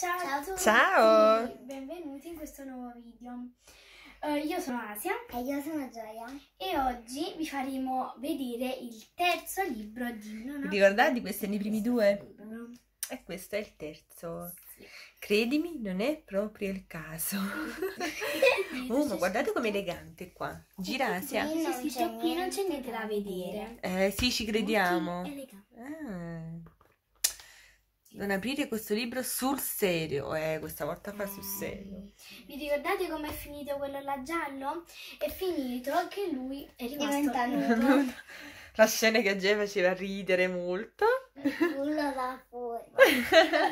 Ciao, Ciao a tutti! Ciao. Benvenuti in questo nuovo video. Uh, io sono Asia. E io sono Gioia. E oggi vi faremo vedere il terzo libro di Nonna. Ricordate, questi sono i primi due? Libro. E questo è il terzo. Sì. Credimi, non è proprio il caso. oh, ma guardate com'è elegante qua. Gira Asia. Sì, sì, qui non c'è niente da vedere. Eh, sì, ci crediamo. Molto elegante. Ah non aprire questo libro sul serio, eh, questa volta fa sul serio. Vi ricordate com'è finito quello là giallo? È finito che lui è rimasto nudo. La scena che a Gea faceva ridere molto. Uno da fuori,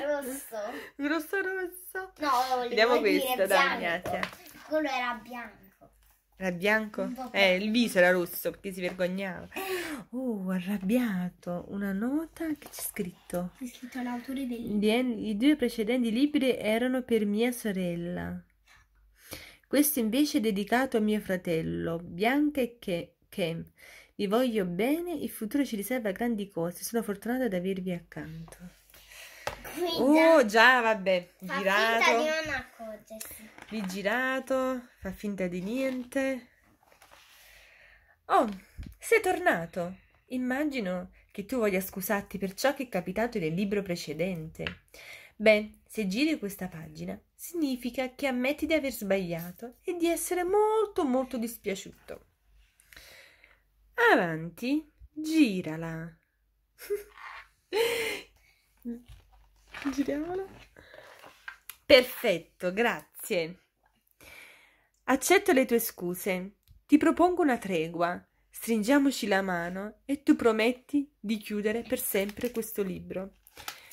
rosso. Grosso rosso? No, lo Vediamo questo, dai, Gnatia. Quello era bianco. Era bianco? Eh, il viso era rosso perché si vergognava. Oh, arrabbiato, una nota che c'è scritto. C'è scritto l'autore del libro. I due precedenti libri erano per mia sorella. Questo invece è dedicato a mio fratello, Bianca e che, Vi voglio bene, il futuro ci riserva grandi cose, sono fortunata ad avervi accanto. Guida. Oh, già, vabbè, fa girato. finta di non accorgersi. Rigirato, fa finta di niente. Oh, sei tornato. Immagino che tu voglia scusarti per ciò che è capitato nel libro precedente. Beh, se giri questa pagina, significa che ammetti di aver sbagliato e di essere molto molto dispiaciuto. Avanti, girala. Giriamola. Perfetto, grazie. Accetto le tue scuse. Ti propongo una tregua stringiamoci la mano e tu prometti di chiudere per sempre questo libro.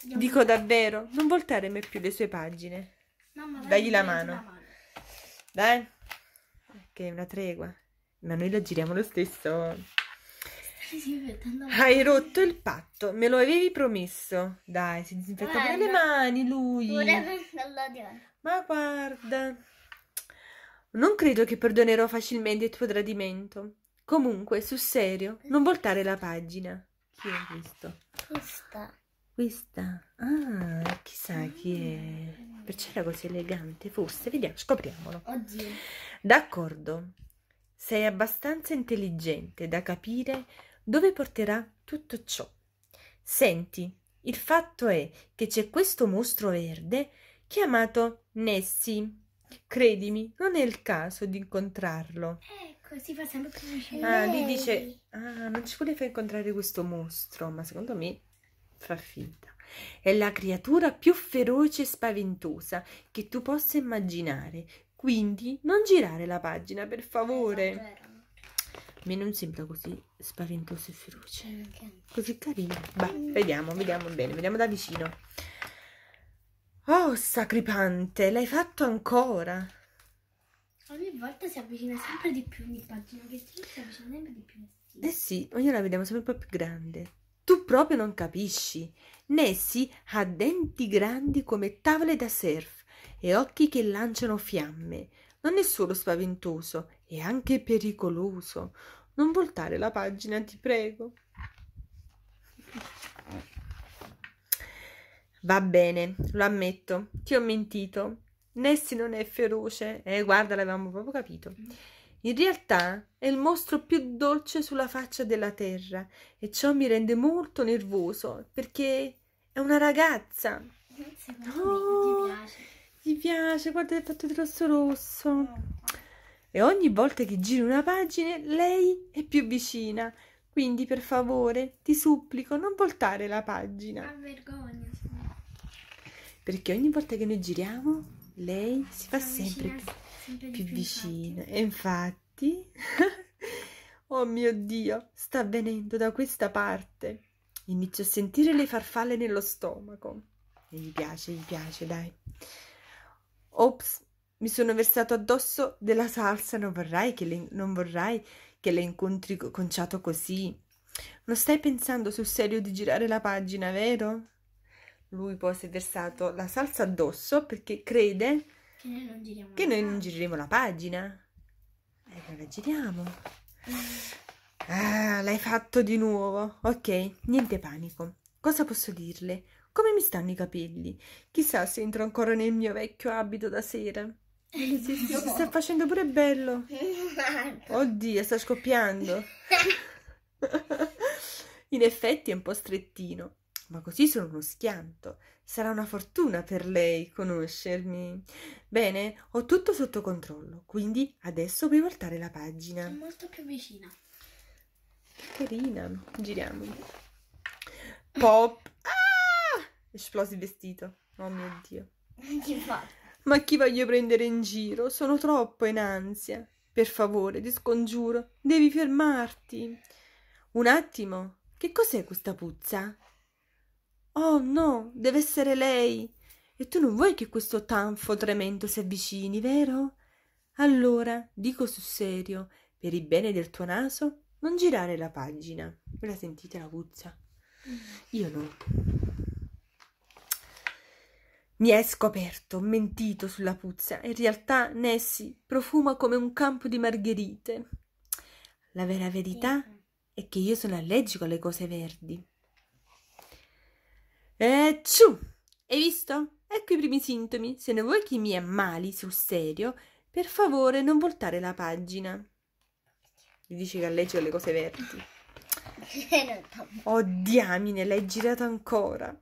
Dico davvero, non voltare mai più le sue pagine. Mamma, Dagli la mano. la mano. Dai. Ok, una tregua. Ma noi la giriamo lo stesso. Hai rotto il patto, me lo avevi promesso. Dai, si disinfetta pure le mani lui. Ma guarda, non credo che perdonerò facilmente il tuo tradimento. Comunque, sul serio, non voltare la pagina. Chi è questo? Questa. Questa? Ah, chissà chi è. Perciò era così elegante, forse. Vediamo, scopriamolo. Oddio. D'accordo. Sei abbastanza intelligente da capire dove porterà tutto ciò. Senti, il fatto è che c'è questo mostro verde chiamato Nessie. Credimi, non è il caso di incontrarlo. Eh. Ecco, si fa sempre così. Ah, lì dice, ah, non ci voleva incontrare questo mostro, ma secondo me fa finta. È la creatura più feroce e spaventosa che tu possa immaginare, quindi non girare la pagina, per favore. A esatto, me non sembra così spaventoso e feroce. Okay. Così carino. Beh, vediamo, vediamo bene, vediamo da vicino. Oh, sacripante, l'hai fatto ancora. Ogni volta si avvicina sempre di più, ogni pagina che si avvicina sempre di più. Eh sì, ogni la vediamo sempre un po' più grande. Tu proprio non capisci. Nessie ha denti grandi come tavole da surf e occhi che lanciano fiamme. Non è solo spaventoso, è anche pericoloso. Non voltare la pagina, ti prego. Va bene, lo ammetto, ti ho mentito. Nessie non è feroce. eh, guarda, l'avevamo proprio capito. Mm. In realtà è il mostro più dolce sulla faccia della terra e ciò mi rende molto nervoso perché è una ragazza. Grazie, oh, gli piace. Ti piace, guarda il fatto di rosso rosso. Oh, e ogni volta che giro una pagina lei è più vicina. Quindi per favore ti supplico non voltare la pagina. Ma vergogna. Perché ogni volta che noi giriamo lei si fa sempre più, sempre più vicina. Infatti. E infatti, oh mio Dio, sta venendo da questa parte. Inizio a sentire le farfalle nello stomaco. E gli piace, gli piace, dai. Ops, mi sono versato addosso della salsa, non vorrai che le, non vorrai che le incontri conciato così. Non stai pensando sul serio di girare la pagina, vero? lui poi si è versato la salsa addosso perché crede che noi non giriamo, che la, noi non giriamo la pagina. E eh, la giriamo. Mm. Ah, l'hai fatto di nuovo. Ok, niente panico. Cosa posso dirle? Come mi stanno i capelli? Chissà se entro ancora nel mio vecchio abito da sera. Si, si sta facendo pure bello. Esatto. Oddio, sta scoppiando. In effetti è un po' strettino ma così sono uno schianto. Sarà una fortuna per lei conoscermi. Bene, ho tutto sotto controllo, quindi adesso puoi voltare la pagina. È molto più vicina. Carina, giriamo. Pop. Ah! Esplosi il vestito. Oh mio Dio. Ma chi voglio prendere in giro? Sono troppo in ansia. Per favore, ti scongiuro, devi fermarti. Un attimo, che cos'è questa puzza? Oh no, deve essere lei. E tu non vuoi che questo tanfo tremendo si avvicini, vero? Allora, dico sul serio, per il bene del tuo naso, non girare la pagina. Ve la sentite la puzza? Mm. Io no. Mi hai scoperto, mentito sulla puzza. In realtà, Nessie profuma come un campo di margherite. La vera verità è che io sono allergico alle cose verdi. E eh, ciù! Hai visto? Ecco i primi sintomi. Se non vuoi che mi ammali sul serio, per favore non voltare la pagina. Mi dici che legge le cose verdi. Oh diamine, l'hai girata ancora.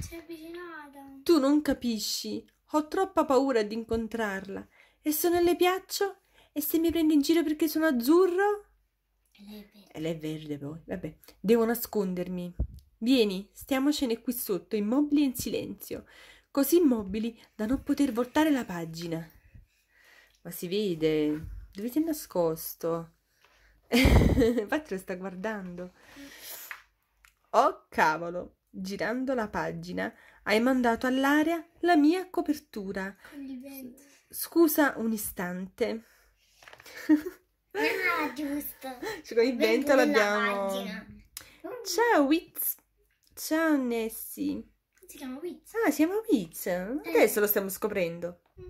Si è avvicinata. Tu non capisci. Ho troppa paura di incontrarla. E se non le piaccio? E se mi prendi in giro perché sono azzurro? E lei è verde. E lei è verde poi. Vabbè, devo nascondermi. Vieni, stiamocene qui sotto, immobili e in silenzio, così immobili da non poter voltare la pagina. Ma si vede, dove ti è nascosto? Infatti lo sta guardando. Oh cavolo, girando la pagina, hai mandato all'aria la mia copertura. Scusa un istante. Non è giusto. Cioè, con il vento l'abbiamo. Ciao Wiz. Ciao ah, Nessie. Si chiama Wiz. Ah, si chiama Wiz. Eh. Adesso eh. lo stiamo scoprendo. Mm.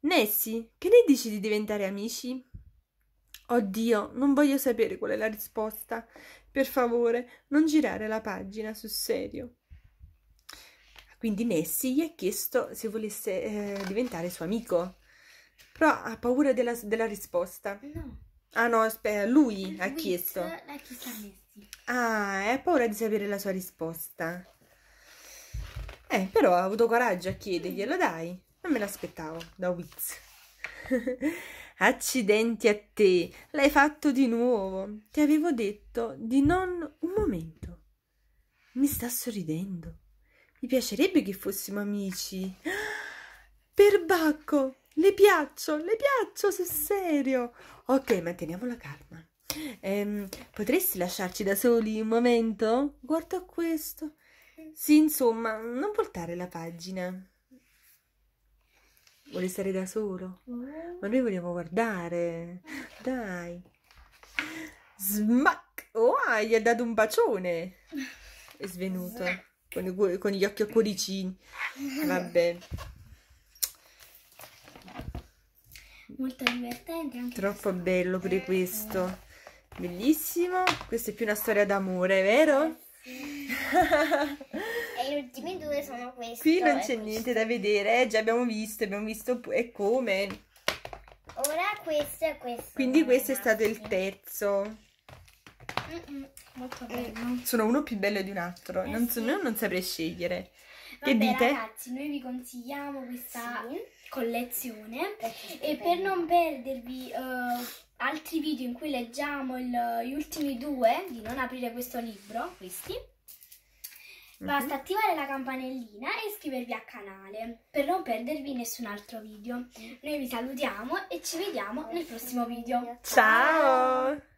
Nessie, che ne dici di diventare amici? Oddio, non voglio sapere qual è la risposta. Per favore, non girare la pagina, sul serio. Quindi Nessie gli ha chiesto se volesse eh, diventare suo amico. Però ha paura della, della risposta. No. Ah no, aspetta, lui ha chiesto. L'ha chiesto a Nessie tutti. Ah, ha paura di sapere la sua risposta. Eh, però ha avuto coraggio a chiederglielo, dai. Non me l'aspettavo, da Wiz. Accidenti a te, l'hai fatto di nuovo. Ti avevo detto di non... Un momento. Mi sta sorridendo. Mi piacerebbe che fossimo amici. Perbacco, le piaccio, le piaccio, sul serio. Ok, manteniamo la calma ehm, potresti lasciarci da soli un momento? Guarda questo. Sì, insomma, non voltare la pagina. Vuole stare da solo? Ma noi vogliamo guardare. Dai. Smack! Oh, gli ha dato un bacione. È svenuto. Con, con gli occhi a cuoricini. Vabbè. Molto divertente. Troppo bello pure questo. Bellissimo. Questa è più una storia d'amore, vero? Eh e gli ultimi due sono questi. Qui non c'è niente da vedere, eh? già abbiamo visto, abbiamo visto e come. Ora questo e questo. Quindi questo è stato il terzo. Mm -mm, sono uno più bello di un altro, eh non, so, sì. non, non saprei scegliere. Vabbè, che dite? ragazzi, noi vi consigliamo questa sì. collezione e per non perdervi... Uh, altri video in cui leggiamo il, gli ultimi due, di non aprire questo libro, questi, Basta mhm. attivare la campanellina e iscrivervi al canale per non perdervi nessun altro video. Noi vi salutiamo e ci vediamo nel prossimo video. Ciao!